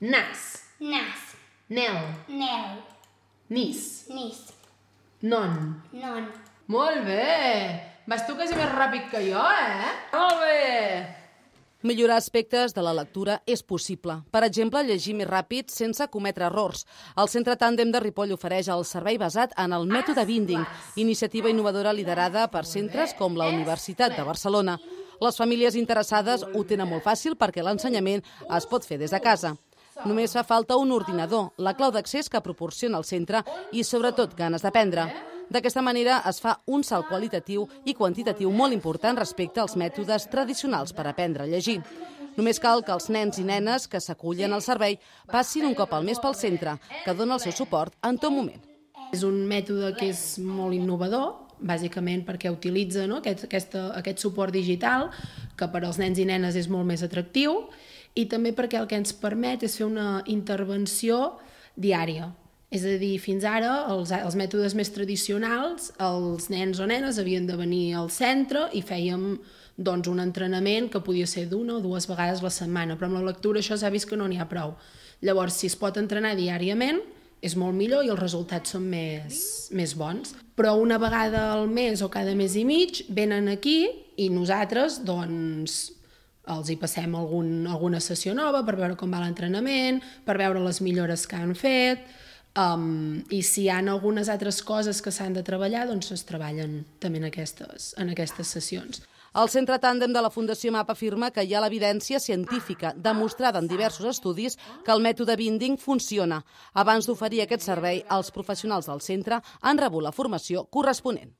Nas. Nas. Nel. Nel. Nis. Nis. Non. Non. Molt bé! Vas tu quasi més ràpid que jo, eh? Molt bé! Millorar aspectes de la lectura és possible. Per exemple, llegir més ràpid sense cometre errors. El Centre Tàndem de Ripoll ofereix el servei basat en el mètode Binding, iniciativa innovadora liderada per centres com la Universitat de Barcelona. Les famílies interessades ho tenen molt fàcil perquè l'ensenyament es pot fer des de casa. Només fa falta un ordinador, la clau d'accés que proporciona el centre i, sobretot, ganes d'aprendre. D'aquesta manera es fa un salt qualitatiu i quantitatiu molt important respecte als mètodes tradicionals per aprendre a llegir. Només cal que els nens i nenes que s'acullen al servei passin un cop al mes pel centre, que dona el seu suport en tot moment. És un mètode que és molt innovador, bàsicament perquè utilitza no, aquest, aquesta, aquest suport digital, que per als nens i nenes és molt més atractiu, i també perquè el que ens permet és fer una intervenció diària. És a dir, fins ara, els, els mètodes més tradicionals, els nens o nenes havien de venir al centre i fèiem doncs, un entrenament que podia ser d'una o dues vegades la setmana, però amb la lectura això s'ha vist que no n'hi ha prou. Llavors, si es pot entrenar diàriament, és molt millor i els resultats són més, més bons. Però una vegada al mes o cada mes i mig venen aquí i nosaltres doncs, els hi passem algun, alguna sessió nova per veure com va l'entrenament, per veure les millores que han fet, um, i si hi ha algunes altres coses que s'han de treballar, doncs es treballen també en aquestes, en aquestes sessions. El Centre Tàndem de la Fundació MAP afirma que hi ha l'evidència científica demostrada en diversos estudis que el mètode Binding funciona. Abans d'oferir aquest servei, els professionals del centre han rebut la formació corresponent.